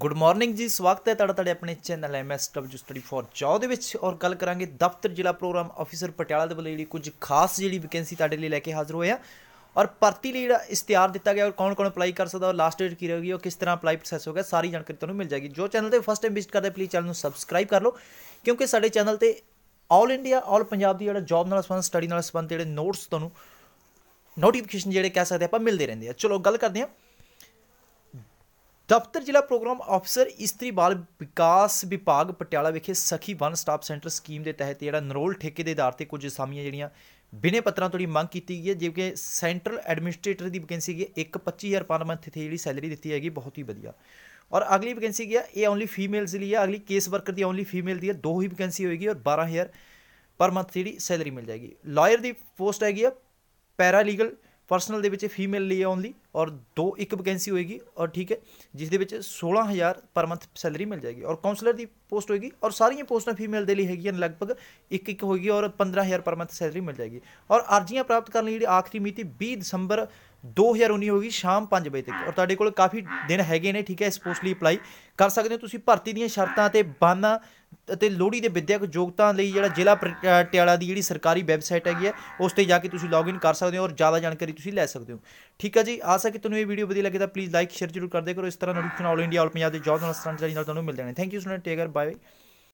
good morning ਜੀ ਸਵਾਗਤ ਹੈ ਤੁਹਾਡਾ ਤੁਹਾਡੇ ਆਪਣੇ channel MSW study for job ਦੇ ਵਿੱਚ ਔਰ ਗੱਲ ਕਰਾਂਗੇ ਦਫ਼ਤਰ ਜ਼ਿਲ੍ਹਾ ਪ੍ਰੋਗਰਾਮ ਆਫੀਸਰ ਪਟਿਆਲਾ ਦੇ ਵੱਲੋਂ ਜਿਹੜੀ ਕੁਝ ਖਾਸ ਜਿਹੜੀ ਵੈਕੈਂਸੀ ਤੁਹਾਡੇ ਲਈ ਲੈ ਕੇ ਹਾਜ਼ਰ ਹੋਏ ਆ ਔਰ ਭਰਤੀ ਲਈ ਜਿਹੜਾ ਇਸ਼ਤਿਹਾਰ ਦਿੱਤਾ ਗਿਆ ਔਰ ਕੌਣ ਕੌਣ ਅਪਲਾਈ ਕਰ ਸਕਦਾ ਔਰ ਲਾਸਟ ਡੇਟ ਕੀ ਰਹੇਗੀ ਔਰ ਕਿਸ ਤਰ੍ਹਾਂ ਅਪਲਾਈ ਪ੍ਰੋਸੈਸ ਹੋਗਾ ਸਾਰੀ ਜਾਣਕਾਰੀ ਤੁਹਾਨੂੰ ਮਿਲ ਜਾਏਗੀ ਜੋ ਚੈਨਲ ਤੇ ਫਸਟ ਟਾਈਮ ਵਿਜ਼ਿਟ ਕਰਦੇ ਪਲੀਜ਼ ਚੈਨਲ ਨੂੰ ਸਬਸਕ੍ਰਾਈਬ ਕਰ ਲਓ ਕਿਉਂਕਿ ਸਾਡੇ ਚੈਨਲ ਤੇ ਆਲ ਇੰਡੀਆ ਆਲ ਪੰਜਾਬ ਦੀ ਜਿਹੜਾ ਜੌਬ ਨਾਲ ਸੰਬੰਧ ਸਟੱਡੀ ਨਾਲ ਸੰਬੰਧ ਜਿਹੜੇ ਨੋਟਸ ਤੁਹਾਨੂੰ ਨੋਟੀਫਿਕੇਸ਼ਨ ਜਿਹੜੇ ਕਹਿ ਸਕਦੇ ਆਪਾਂ ਮਿਲਦੇ ਰਹਿੰਦੇ ਆ ਚਲੋ ਗੱਲ ਕਰਦੇ ਆ ਦਫ਼ਤਰ ਜ਼ਿਲ੍ਹਾ ਪ੍ਰੋਗਰਾਮ ਅਫਸਰ ਇਸਤਰੀ ਬਾਲ ਵਿਕਾਸ ਵਿਭਾਗ ਪਟਿਆਲਾ ਵਿਖੇ ਸਖੀ ਵਨ ਸਟਾਪ ਸੈਂਟਰ ਸਕੀਮ ਦੇ ਤਹਿਤ ਜਿਹੜਾ ਨਰੋਲ ਠੇਕੇ ਦੇ ਆਧਾਰ ਤੇ ਕੁਝ ਅਸਾਮੀਆਂ ਜਿਹੜੀਆਂ ਬਿਨੇ ਪੱਤਰਾਂ ਤੋਂ ਮੰਗ ਕੀਤੀ ਗਈ ਹੈ ਜਿਵੇਂ ਸੈਂਟਰਲ ਐਡਮਿਨਿਸਟ੍ਰੇਟਰ ਦੀ ਵੈਕੈਂਸੀ ਹੈ 1 25000 ਪਰ ਮੰਥ ਤੇ ਜਿਹੜੀ ਸੈਲਰੀ ਦਿੱਤੀ ਹੈਗੀ ਬਹੁਤ ਹੀ ਵਧੀਆ ਔਰ ਅਗਲੀ ਵੈਕੈਂਸੀ ਹੈ ਇਹ ਓਨਲੀ ਫੀਮੇਲਸ ਲਈ ਹੈ ਅਗਲੀ ਕੇਸ ਵਰਕਰ ਦੀ ਓਨਲੀ ਫੀਮੇਲ ਦੀ ਹੈ ਦੋ ਹੀ ਵੈਕੈਂਸੀ ਹੋਏਗੀ ਔਰ 12000 ਪਰ ਮੰਥ ਜਿਹੜੀ ਸੈਲਰੀ ਮਿਲ ਜਾਏਗੀ ਲਾਇਰ ਦੀ ਪੋਸਟ ਹੈਗੀ ਹੈ ਪੈਰਾ ਲੀਗਲ ਪਰਸਨਲ ਦੇ ਵਿੱਚ ਫੀਮੇਲ ਲਈ ਓਨਲੀ ਔਰ ਦੋ ਇੱਕ ਵੈਕੈਂਸੀ ਹੋਏਗੀ ਔਰ ਠੀਕ ਹੈ ਜਿਸ ਦੇ ਵਿੱਚ 16000 ਪਰ ਮੰਥ ਸੈਲਰੀ ਮਿਲ ਜਾਏਗੀ ਔਰ ਕਾਉਂਸਲਰ ਦੀ ਪੋਸਟ ਹੋਏਗੀ ਔਰ ਸਾਰੀਆਂ ਪੋਸਟਾਂ ਫੀਮੇਲ ਦੇ ਲਈ ਹੈਗੀਆਂ ਲਗਭਗ ਇੱਕ ਇੱਕ ਹੋਏਗੀ ਔਰ 15000 ਪਰ ਮੰਥ ਸੈਲਰੀ ਮਿਲ ਜਾਏਗੀ ਔਰ ਅਰਜ਼ੀਆਂ ਪ੍ਰਾਪਤ ਕਰਨ ਲਈ ਜਿਹੜੀ ਆਖਰੀ ਮਿਤੀ 20 ਦਸੰਬਰ 2019 ਹੋਗੀ ਸ਼ਾਮ 5 ਵਜੇ ਤੱਕ ਔਰ ਤੁਹਾਡੇ ਕੋਲ ਕਾਫੀ ਦਿਨ ਹੈਗੇ ਨੇ ਠੀਕ ਹੈ ਇਸ ਪੋਸਟ ਲਈ ਅਪਲਾਈ ਕਰ ਸਕਦੇ ਹੋ ਤੁਸੀਂ ਭਰਤੀ ਦੀਆਂ ਸ਼ਰਤਾਂ ਤੇ ਬਾਨਾ ਅਤੇ ਲੋੜੀ ਦੇ ਵਿਦਿਅਕ ਯੋਗਤਾ ਲਈ ਜਿਹੜਾ ਜ਼ਿਲ੍ਹਾ ਪਟਿਆਲਾ ਦੀ ਜਿਹੜੀ ਸਰਕਾਰੀ ਵੈਬਸਾਈਟ ਹੈਗੀ ਹੈ ਉਸ ਤੇ ਜਾ ਕੇ ਤੁਸੀਂ ਲੌਗਇਨ ਕਰ ਸਕਦੇ ਹੋ ਔਰ ਜ਼ਿਆਦਾ ਜਾਣਕਾਰੀ ਤੁਸੀਂ ਲੈ ਸਕਦੇ ਹੋ ਠੀਕ ਹੈ ਜੀ ਆਸ ਹੈ ਕਿ ਤੁਹਾਨੂੰ ਇਹ ਵੀਡੀਓ ਵਧੀਆ ਲੱਗੇ ਤਾਂ ਪਲੀਜ਼ ਲਾਈਕ ਸ਼ੇਅਰ ਜ਼ਰੂਰ ਕਰਦੇ ਕਰੋ ਇਸ ਤਰ੍ਹਾਂ ਨਾਲ ਆਲ ਇੰਡੀਆ ਆਲ ਪੰਜਾਬ ਦੇ ਜੌਬ ਨਾਲ ਜਾਰੀ ਨਾਲ ਤੁਹਾਨੂੰ ਮਿਲ ਜਾਣੇ thank you student take care bye